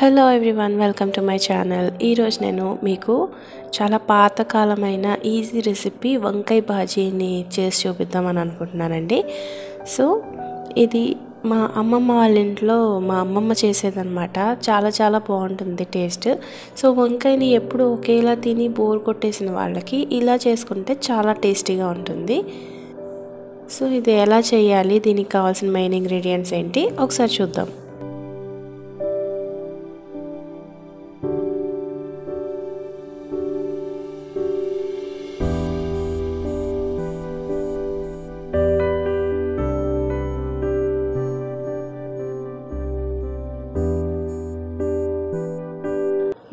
hello everyone welcome to my channel ఈరోజు నేను మీకు చాలా పాతకాలమైన ఈజీ రెసిపీ వంకాయ బాజీని చేసి చూపిద్దామని అనుకుంటున్నానండి సో ఇది మా అమ్మమ్మ వాళ్ళ ఇంట్లో మా అమ్మమ్మ చేసేదనమాట చాలా చాలా బాగుంటుంది టేస్ట్ సో వంకాయని ఎప్పుడు ఒకేలా తిని బోర్ కొట్టేసిన వాళ్ళకి ఇలా చేసుకుంటే చాలా టేస్టీగా ఉంటుంది సో ఇది ఎలా చేయాలి దీనికి కావాల్సిన మెయిన్ ఇంగ్రీడియంట్స్ ఏంటి ఒకసారి చూద్దాం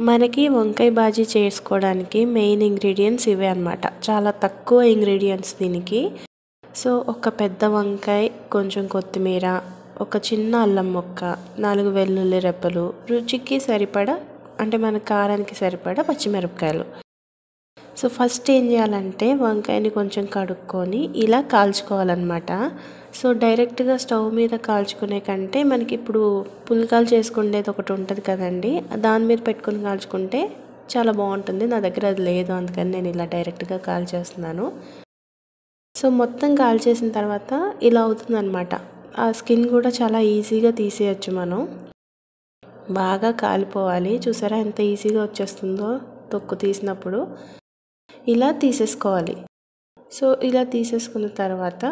మనకి వంకాయ బాజీ చేసుకోవడానికి మెయిన్ ఇంగ్రీడియంట్స్ ఇవే అనమాట చాలా తక్కువ ఇంగ్రీడియంట్స్ దీనికి సో ఒక పెద్ద వంకాయ కొంచెం కొత్తిమీర ఒక చిన్న అల్లం మొక్క నాలుగు వెల్లుల్లి రెప్పలు రుచికి సరిపడ అంటే మన కారానికి సరిపడ పచ్చిమిరపకాయలు సో ఫస్ట్ ఏం చేయాలంటే వంకాయని కొంచెం కడుక్కొని ఇలా కాల్చుకోవాలన్నమాట సో డైరెక్ట్గా స్టవ్ మీద కాల్చుకునే కంటే మనకి ఇప్పుడు పుల్కాలు చేసుకునేది ఒకటి ఉంటుంది కదండి దాని మీద పెట్టుకుని కాల్చుకుంటే చాలా బాగుంటుంది నా దగ్గర అది లేదు అందుకని నేను ఇలా డైరెక్ట్గా కాల్చేస్తున్నాను సో మొత్తం కాల్చేసిన తర్వాత ఇలా అవుతుంది అనమాట ఆ స్కిన్ కూడా చాలా ఈజీగా తీసేయచ్చు మనం బాగా కాలిపోవాలి చూసారా ఎంత ఈజీగా వచ్చేస్తుందో తొక్కు తీసినప్పుడు ఇలా తీసేసుకోవాలి సో ఇలా తీసేసుకున్న తర్వాత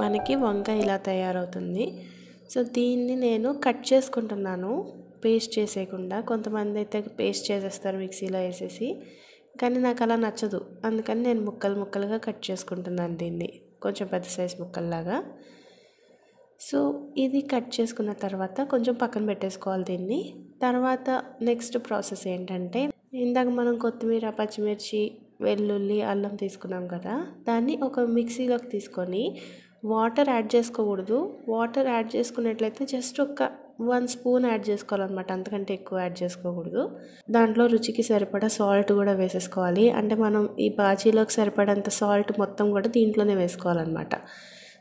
మనకి వంక ఇలా తయారవుతుంది సో దీన్ని నేను కట్ చేసుకుంటున్నాను పేస్ట్ చేసేయకుండా కొంతమంది అయితే పేస్ట్ చేసేస్తారు మిక్సీలో వేసేసి కానీ నాకు అలా నచ్చదు అందుకని నేను ముక్కలు ముక్కలుగా కట్ చేసుకుంటున్నాను దీన్ని కొంచెం పెద్ద సైజ్ ముక్కల్లాగా సో ఇది కట్ చేసుకున్న తర్వాత కొంచెం పక్కన పెట్టేసుకోవాలి దీన్ని తర్వాత నెక్స్ట్ ప్రాసెస్ ఏంటంటే ఇందాక మనం కొత్తిమీర పచ్చిమిర్చి వెల్లుల్లి అల్లం తీసుకున్నాం కదా దాన్ని ఒక మిక్సీలోకి తీసుకొని వాటర్ యాడ్ చేసుకోకూడదు వాటర్ యాడ్ చేసుకున్నట్లయితే జస్ట్ ఒక వన్ స్పూన్ యాడ్ చేసుకోవాలన్నమాట అంతకంటే ఎక్కువ యాడ్ చేసుకోకూడదు దాంట్లో రుచికి సరిపడా సాల్ట్ కూడా వేసేసుకోవాలి అంటే మనం ఈ బాజీలోకి సరిపడంత సాల్ట్ మొత్తం కూడా దీంట్లోనే వేసుకోవాలన్నమాట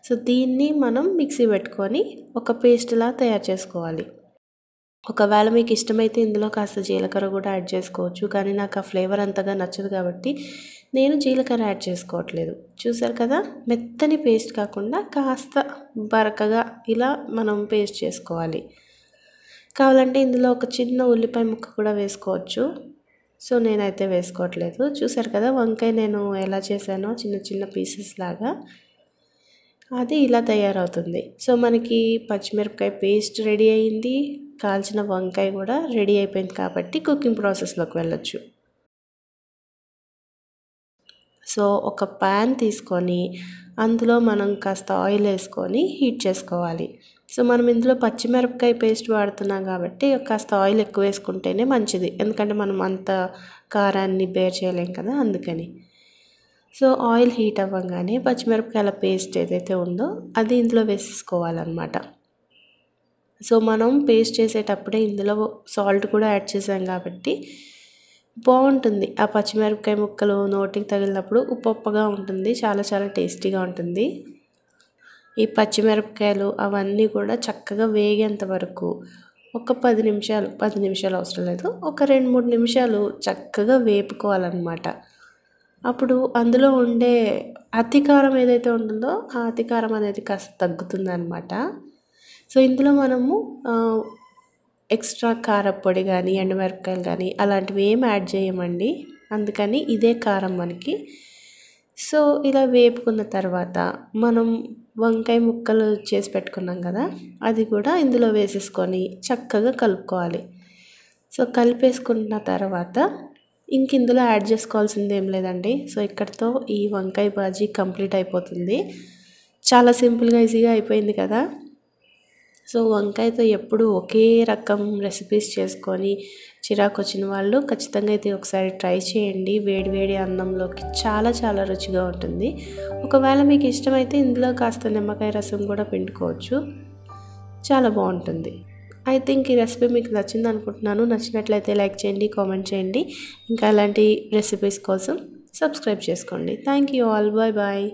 సో దీన్ని మనం మిక్సీ పెట్టుకొని ఒక పేస్ట్లా తయారు చేసుకోవాలి ఒకవేళ మీకు ఇష్టమైతే ఇందులో కాస్త జీలకర్ర కూడా యాడ్ చేసుకోవచ్చు కానీ నాకు ఆ ఫ్లేవర్ అంతగా నచ్చదు కాబట్టి నేను జీలకర్ర యాడ్ చేసుకోవట్లేదు చూసారు కదా మెత్తని పేస్ట్ కాకుండా కాస్త బరకగా ఇలా మనం పేస్ట్ చేసుకోవాలి కావాలంటే ఇందులో ఒక చిన్న ఉల్లిపాయ ముక్క కూడా వేసుకోవచ్చు సో నేనైతే వేసుకోవట్లేదు చూసారు కదా వంకాయ నేను ఎలా చేశానో చిన్న చిన్న పీసెస్ లాగా అది ఇలా తయారవుతుంది సో మనకి పచ్చిమిరపకాయ పేస్ట్ రెడీ అయింది కాల్చిన వంకాయ కూడా రెడీ అయిపోయింది కాబట్టి కుకింగ్ ప్రాసెస్లోకి వెళ్ళచ్చు సో ఒక ప్యాన్ తీసుకొని అందులో మనం కాస్త ఆయిల్ వేసుకొని హీట్ చేసుకోవాలి సో మనం ఇందులో పచ్చిమిరపకాయ పేస్ట్ వాడుతున్నాం కాబట్టి కాస్త ఆయిల్ ఎక్కువ వేసుకుంటేనే మంచిది ఎందుకంటే మనం అంత కారాన్ని బేర్ చేయలేం కదా అందుకని సో ఆయిల్ హీట్ అవ్వగానే పచ్చిమిరపకాయల పేస్ట్ ఏదైతే ఉందో అది ఇందులో వేసేసుకోవాలన్నమాట సో మనం పేస్ట్ చేసేటప్పుడే ఇందులో సాల్ట్ కూడా యాడ్ చేసాం కాబట్టి బాగుంటుంది ఆ పచ్చిమిరపకాయ ముక్కలు నోటికి తగిలినప్పుడు ఉప్పొప్పగా ఉంటుంది చాలా చాలా టేస్టీగా ఉంటుంది ఈ పచ్చిమిరపకాయలు అవన్నీ కూడా చక్కగా వేగేంత వరకు ఒక పది నిమిషాలు పది నిమిషాలు అవసరం లేదు ఒక రెండు మూడు నిమిషాలు చక్కగా వేపుకోవాలన్నమాట అప్పుడు అందులో ఉండే అతికారం ఏదైతే ఉంటుందో ఆ అతికారం అనేది కాస్త తగ్గుతుందన్నమాట సో ఇందులో మనము ఎక్స్ట్రా కారపొడి కానీ ఎండుమిరపకాయలు కానీ అలాంటివి ఏం యాడ్ చేయమండి అందుకని ఇదే కారం మనకి సో ఇలా వేపుకున్న తర్వాత మనం వంకాయ ముక్కలు చేసి పెట్టుకున్నాం కదా అది కూడా ఇందులో వేసేసుకొని చక్కగా కలుపుకోవాలి సో కలిపేసుకున్న తర్వాత ఇంక ఇందులో యాడ్ చేసుకోవాల్సింది ఏం లేదండి సో ఇక్కడితో ఈ వంకాయ బాజీ కంప్లీట్ అయిపోతుంది చాలా సింపుల్గా ఈజీగా అయిపోయింది కదా సో వంకాయతో ఎప్పుడు ఒకే రకం రెసిపీస్ చేసుకొని చిరాకు వచ్చిన వాళ్ళు ఖచ్చితంగా అయితే ఒకసారి ట్రై చేయండి వేడివేడి అన్నంలోకి చాలా చాలా రుచిగా ఉంటుంది ఒకవేళ మీకు ఇష్టమైతే ఇందులో కాస్త నిమ్మకాయ రసం కూడా పిండుకోవచ్చు చాలా బాగుంటుంది ఐ థింక్ ఈ రెసిపీ మీకు నచ్చింది అనుకుంటున్నాను నచ్చినట్లయితే లైక్ చేయండి కామెంట్ చేయండి ఇంకా అలాంటి రెసిపీస్ కోసం సబ్స్క్రైబ్ చేసుకోండి thank you all bye bye